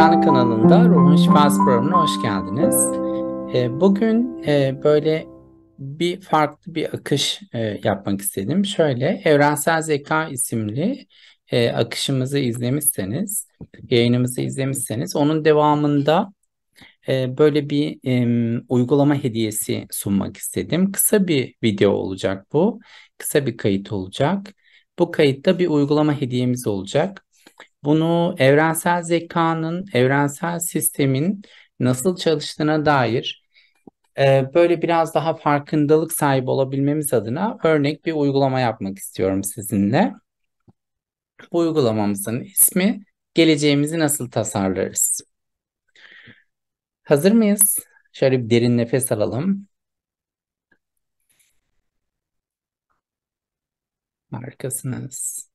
Alışkanlık kanalında Ruhun Şifası programına hoş geldiniz. Ee, bugün e, böyle bir farklı bir akış e, yapmak istedim. Şöyle Evrensel Zeka isimli e, akışımızı izlemişseniz, yayınımızı izlemişseniz onun devamında böyle bir uygulama hediyesi sunmak istedim. Kısa bir video olacak bu, kısa bir kayıt olacak. Bu kayıtta bir uygulama hediyemiz olacak. Bunu evrensel zekanın, evrensel sistemin nasıl çalıştığına dair e, böyle biraz daha farkındalık sahibi olabilmemiz adına örnek bir uygulama yapmak istiyorum sizinle. Bu uygulamamızın ismi geleceğimizi nasıl tasarlarız? Hazır mıyız? Şöyle bir derin nefes alalım. Harikasınız.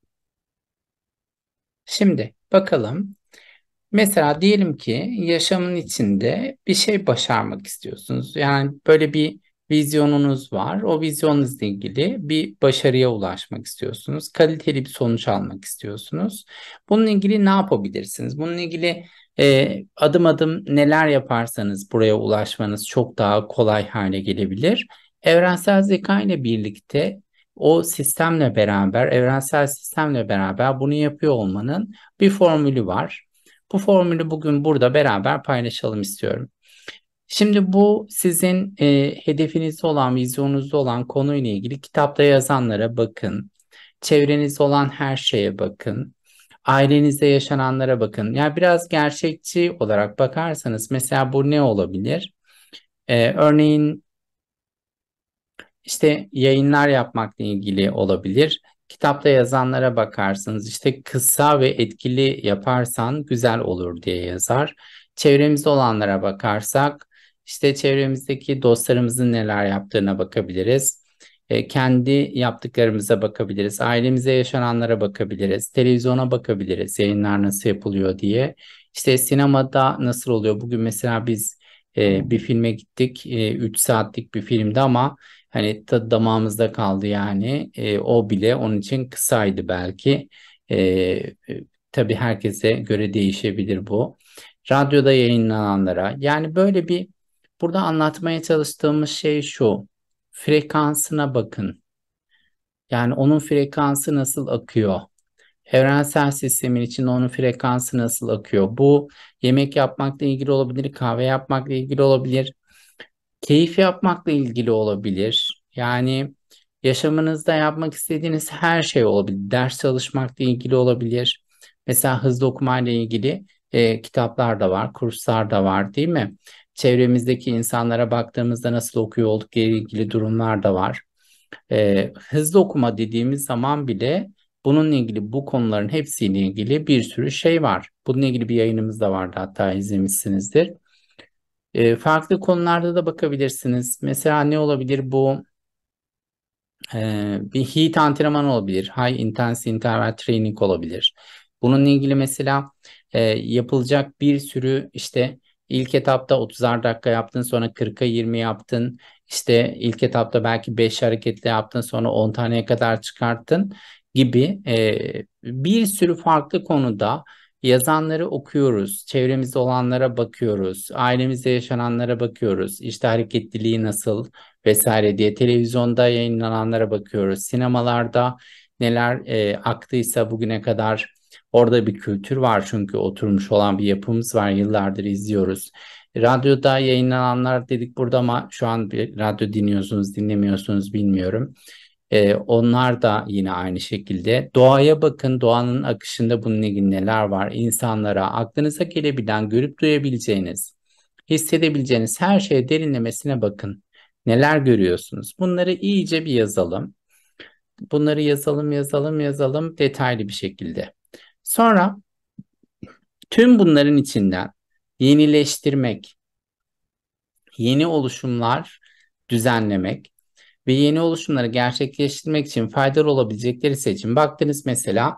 Şimdi bakalım. Mesela diyelim ki yaşamın içinde bir şey başarmak istiyorsunuz. Yani böyle bir vizyonunuz var. O vizyonunuzla ilgili bir başarıya ulaşmak istiyorsunuz. Kaliteli bir sonuç almak istiyorsunuz. Bununla ilgili ne yapabilirsiniz? Bununla ilgili e, adım adım neler yaparsanız buraya ulaşmanız çok daha kolay hale gelebilir. Evrensel zeka ile birlikte o sistemle beraber, evrensel sistemle beraber bunu yapıyor olmanın bir formülü var. Bu formülü bugün burada beraber paylaşalım istiyorum. Şimdi bu sizin e, hedefinizde olan, vizyonunuzda olan konuyla ilgili kitapta yazanlara bakın. Çevrenizde olan her şeye bakın. Ailenizde yaşananlara bakın. Yani biraz gerçekçi olarak bakarsanız mesela bu ne olabilir? E, örneğin işte yayınlar yapmakla ilgili olabilir. Kitapta yazanlara bakarsınız işte kısa ve etkili yaparsan güzel olur diye yazar. Çevremizde olanlara bakarsak işte çevremizdeki dostlarımızın neler yaptığına bakabiliriz. E, kendi yaptıklarımıza bakabiliriz. Ailemize yaşananlara bakabiliriz. Televizyona bakabiliriz. Yayınlar nasıl yapılıyor diye. İşte sinemada nasıl oluyor? Bugün mesela biz e, bir filme gittik. 3 e, saatlik bir filmdi ama hani da damağımızda kaldı yani e, o bile onun için kısaydı belki. E, e, tabii herkese göre değişebilir bu. Radyoda yayınlananlara yani böyle bir burada anlatmaya çalıştığımız şey şu frekansına bakın. Yani onun frekansı nasıl akıyor? Evrensel sistemin için onun frekansı nasıl akıyor? Bu yemek yapmakla ilgili olabilir, kahve yapmakla ilgili olabilir. Keyif yapmakla ilgili olabilir. Yani yaşamınızda yapmak istediğiniz her şey olabilir. Ders çalışmakla ilgili olabilir. Mesela hızlı okumayla ilgili e, kitaplar da var, kurslar da var değil mi? Çevremizdeki insanlara baktığımızda nasıl okuyor ile ilgili durumlar da var. E, hızlı okuma dediğimiz zaman bile bununla ilgili bu konuların hepsiyle ilgili bir sürü şey var. Bununla ilgili bir yayınımız da vardı hatta izlemişsinizdir. E, farklı konularda da bakabilirsiniz. Mesela ne olabilir bu? E, bir heat antrenman olabilir. High intensity interval training olabilir. Bununla ilgili mesela e, yapılacak bir sürü işte ilk etapta 30'ar dakika yaptın sonra 40'a 20 yaptın. İşte ilk etapta belki 5 hareketle yaptın sonra 10 taneye kadar çıkarttın gibi e, bir sürü farklı konuda yazanları okuyoruz, çevremizde olanlara bakıyoruz, ailemizde yaşananlara bakıyoruz, işte hareketliliği nasıl vesaire diye televizyonda yayınlananlara bakıyoruz, sinemalarda neler e, aktıysa bugüne kadar orada bir kültür var çünkü oturmuş olan bir yapımız var yıllardır izliyoruz. Radyoda yayınlananlar dedik burada ama şu an bir radyo dinliyorsunuz dinlemiyorsunuz bilmiyorum. E, onlar da yine aynı şekilde. Doğaya bakın, doğanın akışında bunun ilgili neler var? İnsanlara, aklınıza gelebilen, görüp duyabileceğiniz, hissedebileceğiniz her şeye derinlemesine bakın. Neler görüyorsunuz? Bunları iyice bir yazalım. Bunları yazalım, yazalım, yazalım detaylı bir şekilde. Sonra tüm bunların içinden yenileştirmek, yeni oluşumlar düzenlemek, ve yeni oluşumları gerçekleştirmek için faydalı olabilecekleri seçim. Baktınız mesela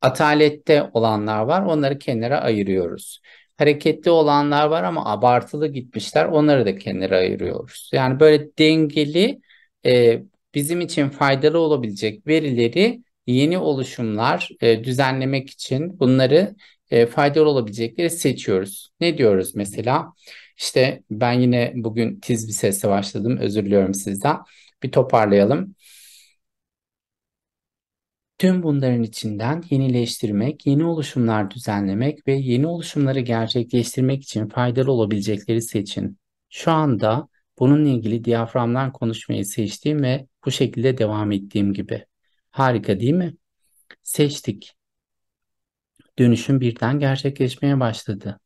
atalette olanlar var onları kenara ayırıyoruz. Hareketli olanlar var ama abartılı gitmişler onları da kenara ayırıyoruz. Yani böyle dengeli e, bizim için faydalı olabilecek verileri yeni oluşumlar e, düzenlemek için bunları e, faydalı olabilecekleri seçiyoruz. Ne diyoruz mesela? İşte ben yine bugün tiz bir sesle başladım. Özür diliyorum sizden. Bir toparlayalım. Tüm bunların içinden yenileştirmek, yeni oluşumlar düzenlemek ve yeni oluşumları gerçekleştirmek için faydalı olabilecekleri seçin. Şu anda bununla ilgili diyaframdan konuşmayı seçtiğim ve bu şekilde devam ettiğim gibi. Harika değil mi? Seçtik. Dönüşüm birden gerçekleşmeye başladı.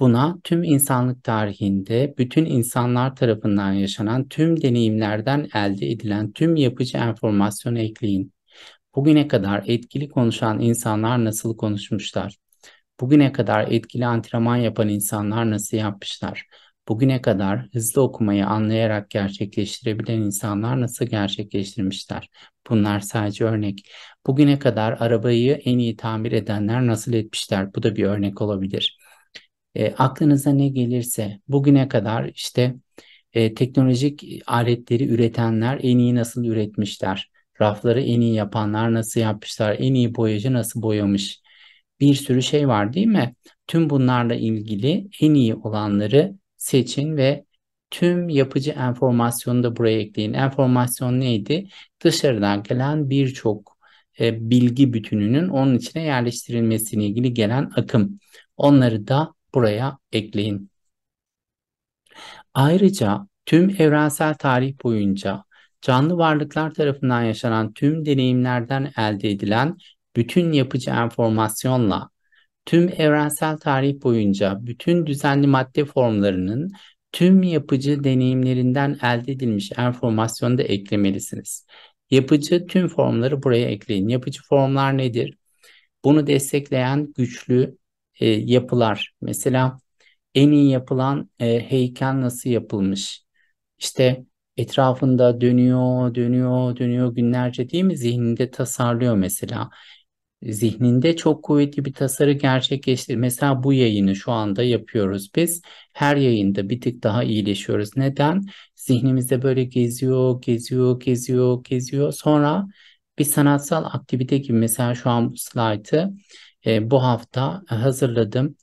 Buna tüm insanlık tarihinde bütün insanlar tarafından yaşanan tüm deneyimlerden elde edilen tüm yapıcı enformasyonu ekleyin. Bugüne kadar etkili konuşan insanlar nasıl konuşmuşlar? Bugüne kadar etkili antrenman yapan insanlar nasıl yapmışlar? Bugüne kadar hızlı okumayı anlayarak gerçekleştirebilen insanlar nasıl gerçekleştirmişler? Bunlar sadece örnek. Bugüne kadar arabayı en iyi tamir edenler nasıl etmişler? Bu da bir örnek olabilir. E, aklınıza ne gelirse bugüne kadar işte e, teknolojik aletleri üretenler en iyi nasıl üretmişler? Rafları en iyi yapanlar nasıl yapmışlar? En iyi boyacı nasıl boyamış? Bir sürü şey var değil mi? Tüm bunlarla ilgili en iyi olanları seçin ve tüm yapıcı enformasyonu da buraya ekleyin. Enformasyon neydi? Dışarıdan gelen birçok e, bilgi bütününün onun içine yerleştirilmesiyle ilgili gelen akım. Onları da buraya ekleyin. Ayrıca tüm evrensel tarih boyunca canlı varlıklar tarafından yaşanan tüm deneyimlerden elde edilen bütün yapıcı enformasyonla tüm evrensel tarih boyunca bütün düzenli madde formlarının tüm yapıcı deneyimlerinden elde edilmiş enformasyonu da eklemelisiniz. Yapıcı tüm formları buraya ekleyin. Yapıcı formlar nedir? Bunu destekleyen güçlü e, yapılar. Mesela en iyi yapılan e, heykel nasıl yapılmış? işte etrafında dönüyor, dönüyor, dönüyor günlerce değil mi? Zihninde tasarlıyor mesela. Zihninde çok kuvvetli bir tasarı gerçekleştir. Mesela bu yayını şu anda yapıyoruz biz. Her yayında bir tık daha iyileşiyoruz. Neden? Zihnimizde böyle geziyor, geziyor, geziyor, geziyor. Sonra bir sanatsal aktivite gibi mesela şu an bu slaytı e, bu hafta e, hazırladım.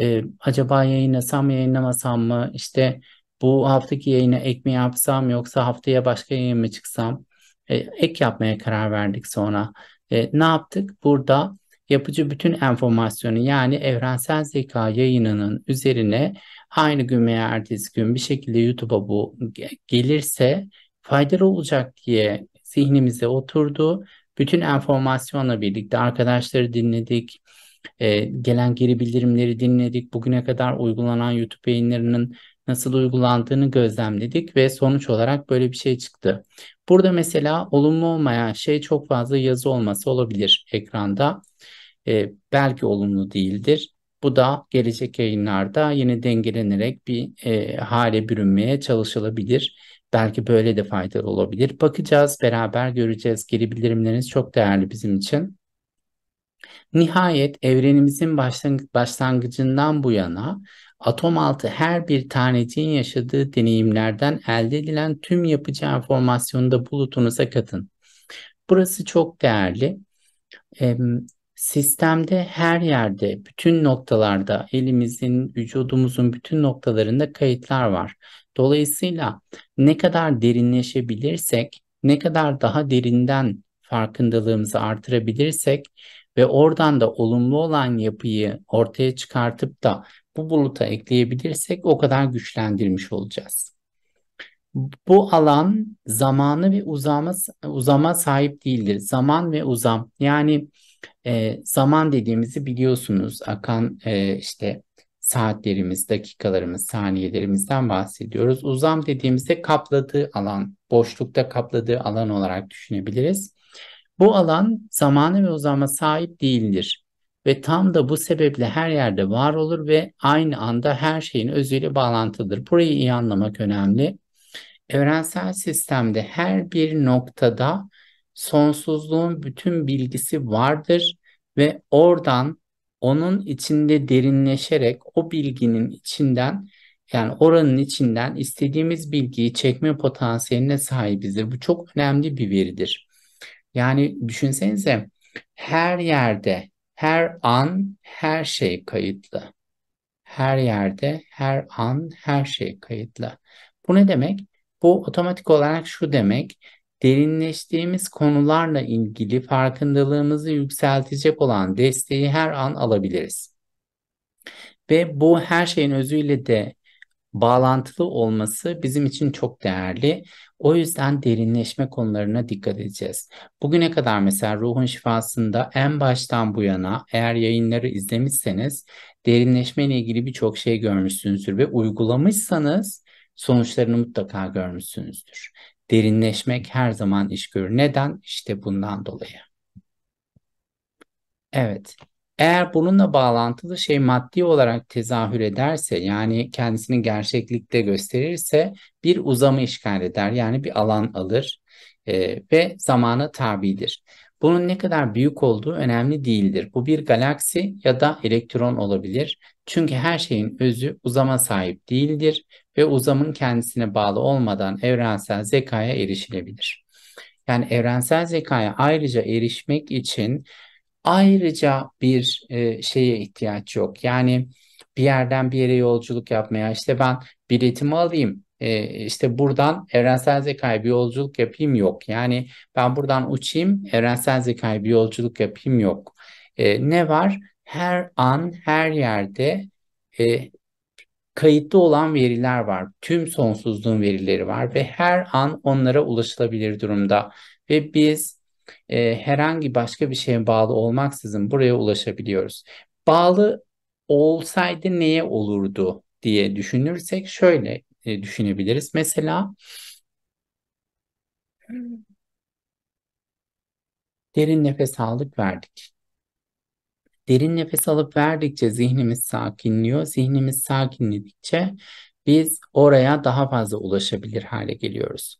E, acaba yayınlasam yayınlamasam mı? İşte bu haftaki yayına ek mi yapsam yoksa haftaya başka yayın mı çıksam? E, ek yapmaya karar verdik sonra. E, ne yaptık? Burada yapıcı bütün enformasyonu yani evrensel zeka yayınının üzerine aynı gün veya ertesi gün bir şekilde YouTube'a bu gelirse faydalı olacak diye zihnimize oturdu. Bütün enformasyonla birlikte arkadaşları dinledik, e, gelen geri bildirimleri dinledik. Bugüne kadar uygulanan YouTube yayınlarının nasıl uygulandığını gözlemledik ve sonuç olarak böyle bir şey çıktı. Burada mesela olumlu olmayan şey çok fazla yazı olması olabilir ekranda. E, belki olumlu değildir. Bu da gelecek yayınlarda yine dengelenerek bir e, hale bürünmeye çalışılabilir. Belki böyle de faydalı olabilir. Bakacağız, beraber göreceğiz. Geri bildirimleriniz çok değerli bizim için. Nihayet evrenimizin başlangıcından bu yana atom altı her bir taneciğin yaşadığı deneyimlerden elde edilen tüm yapıcı enformasyonu da bulutunuza katın. Burası çok değerli. E, sistemde her yerde, bütün noktalarda, elimizin, vücudumuzun bütün noktalarında kayıtlar var. Dolayısıyla ne kadar derinleşebilirsek, ne kadar daha derinden farkındalığımızı artırabilirsek ve oradan da olumlu olan yapıyı ortaya çıkartıp da bu buluta ekleyebilirsek o kadar güçlendirmiş olacağız. Bu alan zamanı ve uzama, uzama sahip değildir. Zaman ve uzam yani e, zaman dediğimizi biliyorsunuz akan e, işte saatlerimiz, dakikalarımız, saniyelerimizden bahsediyoruz. Uzam dediğimizde kapladığı alan, boşlukta kapladığı alan olarak düşünebiliriz. Bu alan zamanı ve uzama sahip değildir ve tam da bu sebeple her yerde var olur ve aynı anda her şeyin özüyle bağlantıdır. Burayı iyi anlamak önemli. Evrensel sistemde her bir noktada sonsuzluğun bütün bilgisi vardır ve oradan onun içinde derinleşerek o bilginin içinden yani oranın içinden istediğimiz bilgiyi çekme potansiyeline sahibizdir. Bu çok önemli bir veridir. Yani düşünsenize her yerde, her an, her şey kayıtlı. Her yerde, her an, her şey kayıtlı. Bu ne demek? Bu otomatik olarak şu demek. Derinleştiğimiz konularla ilgili farkındalığımızı yükseltecek olan desteği her an alabiliriz. Ve bu her şeyin özüyle de bağlantılı olması bizim için çok değerli. O yüzden derinleşme konularına dikkat edeceğiz. Bugüne kadar mesela ruhun şifasında en baştan bu yana eğer yayınları izlemişseniz derinleşme ile ilgili birçok şey görmüşsünüzdür ve uygulamışsanız sonuçlarını mutlaka görmüşsünüzdür. Derinleşmek her zaman iş görür. Neden? İşte bundan dolayı. Evet, eğer bununla bağlantılı şey maddi olarak tezahür ederse yani kendisini gerçeklikte gösterirse bir uzamı işgal eder yani bir alan alır e, ve zamana tabidir. Bunun ne kadar büyük olduğu önemli değildir. Bu bir galaksi ya da elektron olabilir. Çünkü her şeyin özü uzama sahip değildir ve uzamın kendisine bağlı olmadan evrensel zekaya erişilebilir. Yani evrensel zekaya ayrıca erişmek için ayrıca bir e, şeye ihtiyaç yok. Yani bir yerden bir yere yolculuk yapmaya işte ben biletimi alayım e, işte buradan evrensel zekaya bir yolculuk yapayım yok. Yani ben buradan uçayım evrensel zekaya bir yolculuk yapayım yok. E, ne var? Her an her yerde e, kayıtlı olan veriler var. Tüm sonsuzluğun verileri var ve her an onlara ulaşılabilir durumda. Ve biz e, herhangi başka bir şeye bağlı olmaksızın buraya ulaşabiliyoruz. Bağlı olsaydı neye olurdu diye düşünürsek şöyle e, düşünebiliriz. Mesela derin nefes aldık verdik. Derin nefes alıp verdikçe zihnimiz sakinliyor. Zihnimiz sakinledikçe biz oraya daha fazla ulaşabilir hale geliyoruz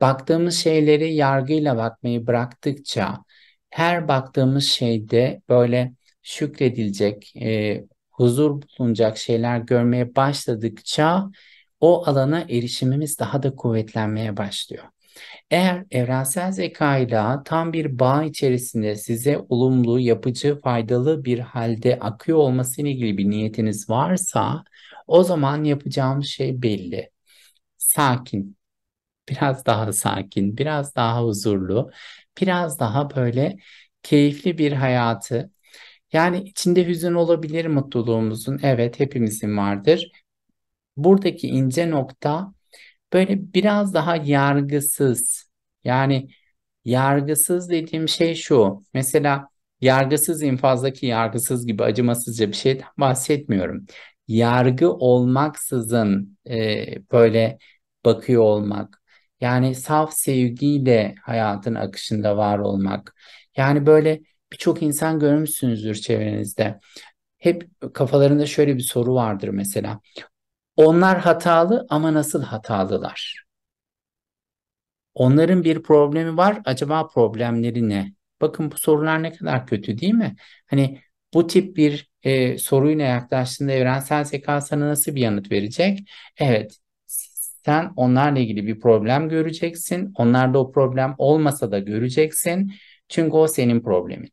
baktığımız şeyleri yargıyla bakmayı bıraktıkça her baktığımız şeyde böyle şükredilecek, e, huzur bulunacak şeyler görmeye başladıkça o alana erişimimiz daha da kuvvetlenmeye başlıyor. Eğer evrensel zeka ile tam bir bağ içerisinde size olumlu, yapıcı, faydalı bir halde akıyor olması ile ilgili bir niyetiniz varsa o zaman yapacağım şey belli. Sakin, biraz daha sakin, biraz daha huzurlu, biraz daha böyle keyifli bir hayatı. Yani içinde hüzün olabilir mutluluğumuzun. Evet hepimizin vardır. Buradaki ince nokta böyle biraz daha yargısız. Yani yargısız dediğim şey şu. Mesela yargısız infazdaki yargısız gibi acımasızca bir şeyden bahsetmiyorum. Yargı olmaksızın e, böyle bakıyor olmak, yani saf sevgiyle hayatın akışında var olmak. Yani böyle birçok insan görmüşsünüzdür çevrenizde. Hep kafalarında şöyle bir soru vardır mesela. Onlar hatalı ama nasıl hatalılar? Onların bir problemi var. Acaba problemleri ne? Bakın bu sorular ne kadar kötü değil mi? Hani bu tip bir e, soruyla yaklaştığında evrensel zeka sana nasıl bir yanıt verecek? Evet sen onlarla ilgili bir problem göreceksin. Onlarda o problem olmasa da göreceksin. Çünkü o senin problemin.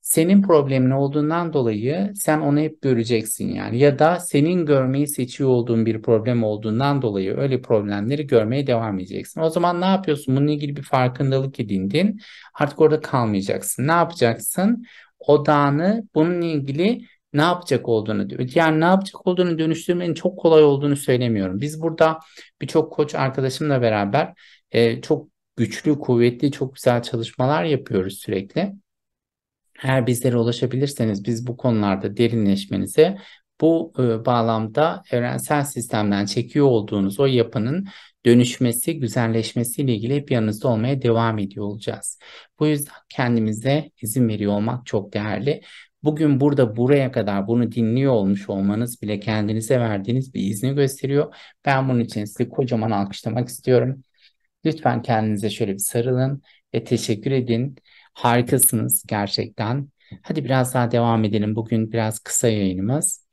Senin problemin olduğundan dolayı sen onu hep göreceksin yani. Ya da senin görmeyi seçiyor olduğun bir problem olduğundan dolayı öyle problemleri görmeye devam edeceksin. O zaman ne yapıyorsun? Bununla ilgili bir farkındalık edindin. Artık orada kalmayacaksın. Ne yapacaksın? Odağını bununla ilgili ne yapacak olduğunu yani ne yapacak olduğunu dönüştürmenin çok kolay olduğunu söylemiyorum. Biz burada birçok koç arkadaşımla beraber e, çok güçlü, kuvvetli, çok güzel çalışmalar yapıyoruz sürekli. Eğer bizlere ulaşabilirseniz biz bu konularda derinleşmenize bu e, bağlamda evrensel sistemden çekiyor olduğunuz o yapının dönüşmesi, güzelleşmesiyle ilgili hep yanınızda olmaya devam ediyor olacağız. Bu yüzden kendimize izin veriyor olmak çok değerli. Bugün burada buraya kadar bunu dinliyor olmuş olmanız bile kendinize verdiğiniz bir izni gösteriyor. Ben bunun için sizi kocaman alkışlamak istiyorum. Lütfen kendinize şöyle bir sarılın ve teşekkür edin. Harikasınız gerçekten. Hadi biraz daha devam edelim. Bugün biraz kısa yayınımız.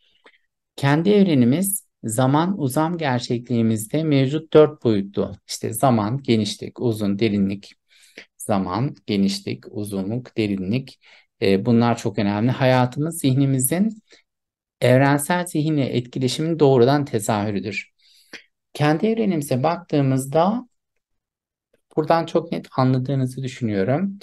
Kendi evrenimiz zaman uzam gerçekliğimizde mevcut dört boyutlu. İşte zaman, genişlik, uzun, derinlik, zaman, genişlik, uzunluk, derinlik e, bunlar çok önemli. Hayatımız zihnimizin evrensel zihni etkileşimin doğrudan tezahürüdür. Kendi evrenimize baktığımızda buradan çok net anladığınızı düşünüyorum.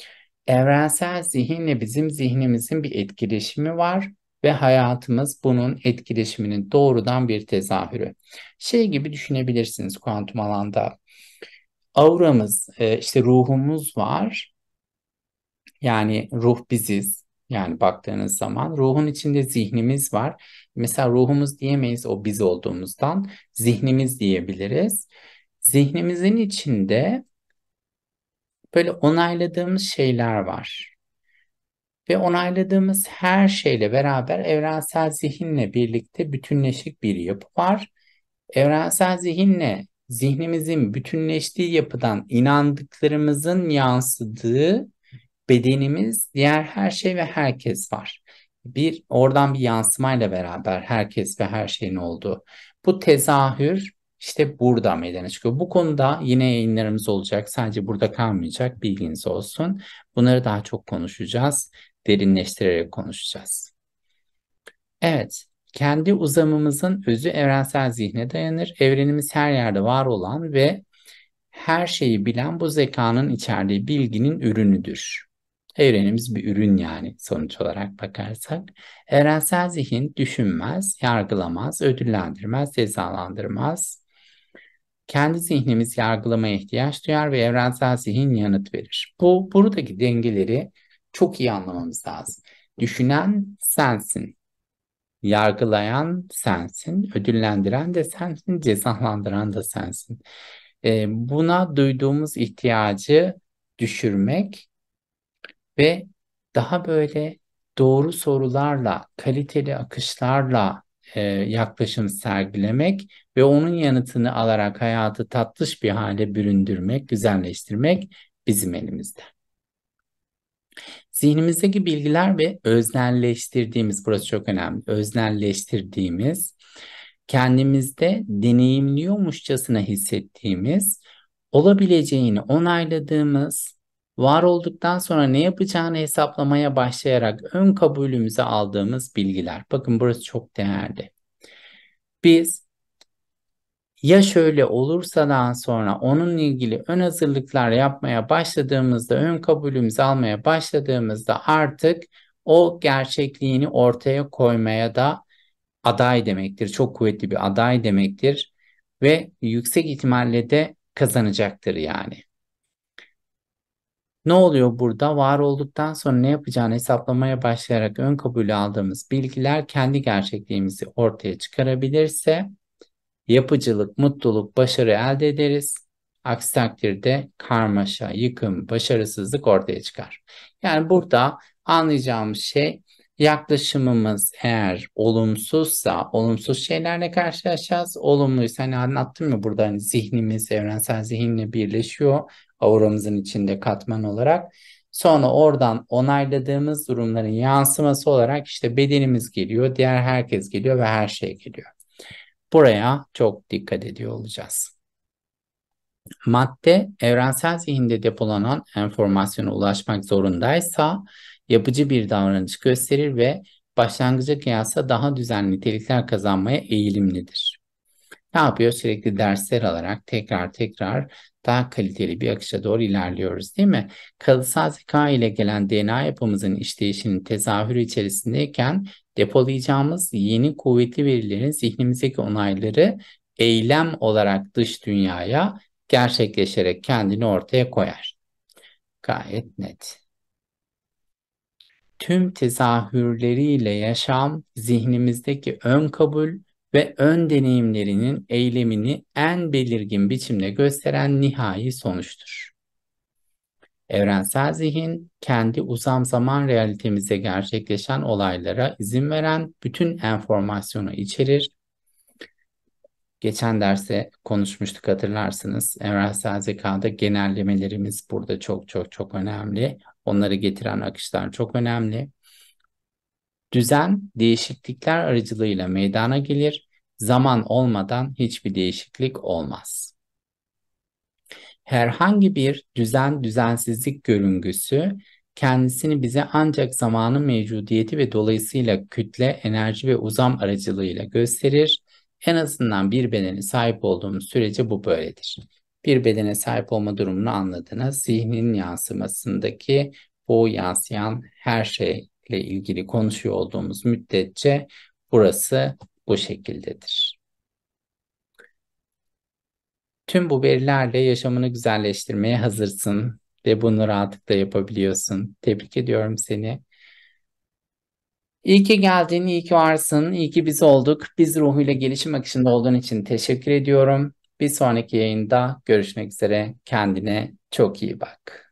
Evrensel zihinle bizim zihnimizin bir etkileşimi var ve hayatımız bunun etkileşiminin doğrudan bir tezahürü. Şey gibi düşünebilirsiniz kuantum alanda. Auramız, e, işte ruhumuz var yani ruh biziz. Yani baktığınız zaman ruhun içinde zihnimiz var. Mesela ruhumuz diyemeyiz o biz olduğumuzdan. Zihnimiz diyebiliriz. Zihnimizin içinde böyle onayladığımız şeyler var. Ve onayladığımız her şeyle beraber evrensel zihinle birlikte bütünleşik bir yapı var. Evrensel zihinle zihnimizin bütünleştiği yapıdan inandıklarımızın yansıdığı bedenimiz diğer her şey ve herkes var. Bir oradan bir yansımayla beraber herkes ve her şeyin olduğu. Bu tezahür işte burada meydana çıkıyor. Bu konuda yine yayınlarımız olacak. Sadece burada kalmayacak. Bilginiz olsun. Bunları daha çok konuşacağız. Derinleştirerek konuşacağız. Evet, kendi uzamımızın özü evrensel zihne dayanır. Evrenimiz her yerde var olan ve her şeyi bilen bu zekanın içerdiği bilginin ürünüdür. Evrenimiz bir ürün yani sonuç olarak bakarsak. Evrensel zihin düşünmez, yargılamaz, ödüllendirmez, cezalandırmaz. Kendi zihnimiz yargılamaya ihtiyaç duyar ve evrensel zihin yanıt verir. Bu buradaki dengeleri çok iyi anlamamız lazım. Düşünen sensin. Yargılayan sensin, ödüllendiren de sensin, cezalandıran da sensin. Buna duyduğumuz ihtiyacı düşürmek ve daha böyle doğru sorularla, kaliteli akışlarla e, yaklaşım sergilemek ve onun yanıtını alarak hayatı tatlış bir hale büründürmek, güzelleştirmek bizim elimizde. Zihnimizdeki bilgiler ve öznelleştirdiğimiz, burası çok önemli, öznelleştirdiğimiz, kendimizde deneyimliyormuşçasına hissettiğimiz, olabileceğini onayladığımız, var olduktan sonra ne yapacağını hesaplamaya başlayarak ön kabulümüze aldığımız bilgiler. Bakın burası çok değerli. Biz ya şöyle olursa daha sonra onunla ilgili ön hazırlıklar yapmaya başladığımızda, ön kabulümüzü almaya başladığımızda artık o gerçekliğini ortaya koymaya da aday demektir. Çok kuvvetli bir aday demektir ve yüksek ihtimalle de kazanacaktır yani. Ne oluyor burada? Var olduktan sonra ne yapacağını hesaplamaya başlayarak ön kabulü aldığımız bilgiler kendi gerçekliğimizi ortaya çıkarabilirse yapıcılık, mutluluk, başarı elde ederiz. Aksi takdirde karmaşa, yıkım, başarısızlık ortaya çıkar. Yani burada anlayacağımız şey yaklaşımımız eğer olumsuzsa olumsuz şeylerle karşılaşacağız. Olumluysa hani anlattım ya burada hani zihnimiz evrensel zihinle birleşiyor auramızın içinde katman olarak. Sonra oradan onayladığımız durumların yansıması olarak işte bedenimiz geliyor, diğer herkes geliyor ve her şey geliyor. Buraya çok dikkat ediyor olacağız. Madde evrensel zihinde depolanan enformasyona ulaşmak zorundaysa yapıcı bir davranış gösterir ve başlangıca kıyasla daha düzenli nitelikler kazanmaya eğilimlidir. Ne yapıyor? Sürekli dersler alarak tekrar tekrar daha kaliteli bir akışa doğru ilerliyoruz değil mi? Kalıtsal zeka ile gelen DNA yapımızın işleyişinin tezahürü içerisindeyken depolayacağımız yeni kuvvetli verilerin zihnimizdeki onayları eylem olarak dış dünyaya gerçekleşerek kendini ortaya koyar. Gayet net. Tüm tezahürleriyle yaşam zihnimizdeki ön kabul ve ön deneyimlerinin eylemini en belirgin biçimde gösteren nihai sonuçtur. Evrensel zihin, kendi uzam zaman realitemizde gerçekleşen olaylara izin veren bütün enformasyonu içerir. Geçen derse konuşmuştuk hatırlarsınız. Evrensel zekada genellemelerimiz burada çok çok çok önemli. Onları getiren akışlar çok önemli. Düzen değişiklikler aracılığıyla meydana gelir. Zaman olmadan hiçbir değişiklik olmaz. Herhangi bir düzen düzensizlik görüngüsü kendisini bize ancak zamanın mevcudiyeti ve dolayısıyla kütle, enerji ve uzam aracılığıyla gösterir. En azından bir bedene sahip olduğumuz sürece bu böyledir. Bir bedene sahip olma durumunu anladınız. Zihnin yansımasındaki bu yansıyan her şey ile ilgili konuşuyor olduğumuz müddetçe burası bu şekildedir. Tüm bu verilerle yaşamını güzelleştirmeye hazırsın ve bunu rahatlıkla yapabiliyorsun. Tebrik ediyorum seni. İyi ki geldin, iyi ki varsın, iyi ki biz olduk. Biz ruhuyla gelişim akışında olduğun için teşekkür ediyorum. Bir sonraki yayında görüşmek üzere. Kendine çok iyi bak.